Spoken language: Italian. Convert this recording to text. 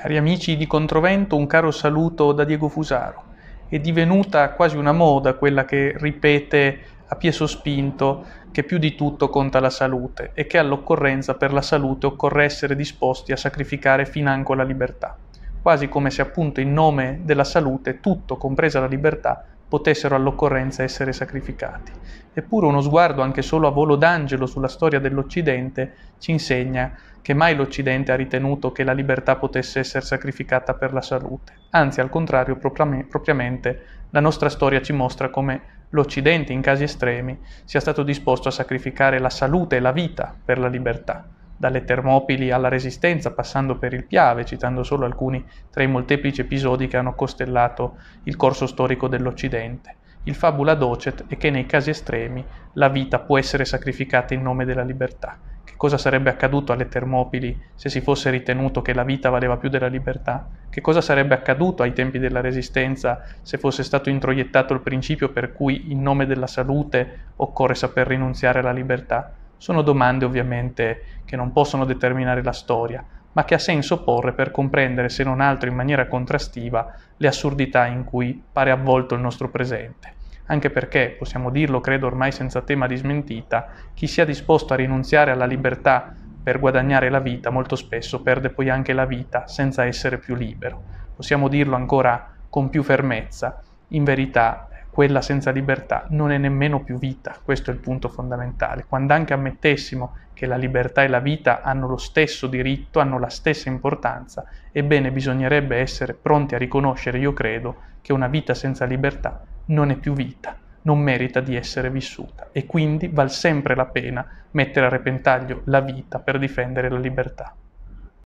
Cari amici di Controvento, un caro saluto da Diego Fusaro. È divenuta quasi una moda quella che ripete a pie sospinto che più di tutto conta la salute e che all'occorrenza per la salute occorre essere disposti a sacrificare financo la libertà, quasi come se appunto in nome della salute tutto, compresa la libertà, potessero all'occorrenza essere sacrificati. Eppure uno sguardo anche solo a volo d'angelo sulla storia dell'Occidente ci insegna che mai l'Occidente ha ritenuto che la libertà potesse essere sacrificata per la salute. Anzi, al contrario, propriamente la nostra storia ci mostra come l'Occidente, in casi estremi, sia stato disposto a sacrificare la salute e la vita per la libertà dalle Termopili alla Resistenza, passando per il Piave, citando solo alcuni tra i molteplici episodi che hanno costellato il corso storico dell'Occidente. Il fabula docet è che nei casi estremi la vita può essere sacrificata in nome della libertà. Che cosa sarebbe accaduto alle Termopili se si fosse ritenuto che la vita valeva più della libertà? Che cosa sarebbe accaduto ai tempi della Resistenza se fosse stato introiettato il principio per cui in nome della salute occorre saper rinunziare alla libertà? Sono domande ovviamente che non possono determinare la storia, ma che ha senso porre per comprendere, se non altro in maniera contrastiva, le assurdità in cui pare avvolto il nostro presente. Anche perché, possiamo dirlo credo ormai senza tema di smentita, chi sia disposto a rinunziare alla libertà per guadagnare la vita molto spesso perde poi anche la vita senza essere più libero. Possiamo dirlo ancora con più fermezza. In verità quella senza libertà non è nemmeno più vita, questo è il punto fondamentale. Quando anche ammettessimo che la libertà e la vita hanno lo stesso diritto, hanno la stessa importanza, ebbene bisognerebbe essere pronti a riconoscere, io credo, che una vita senza libertà non è più vita, non merita di essere vissuta e quindi val sempre la pena mettere a repentaglio la vita per difendere la libertà.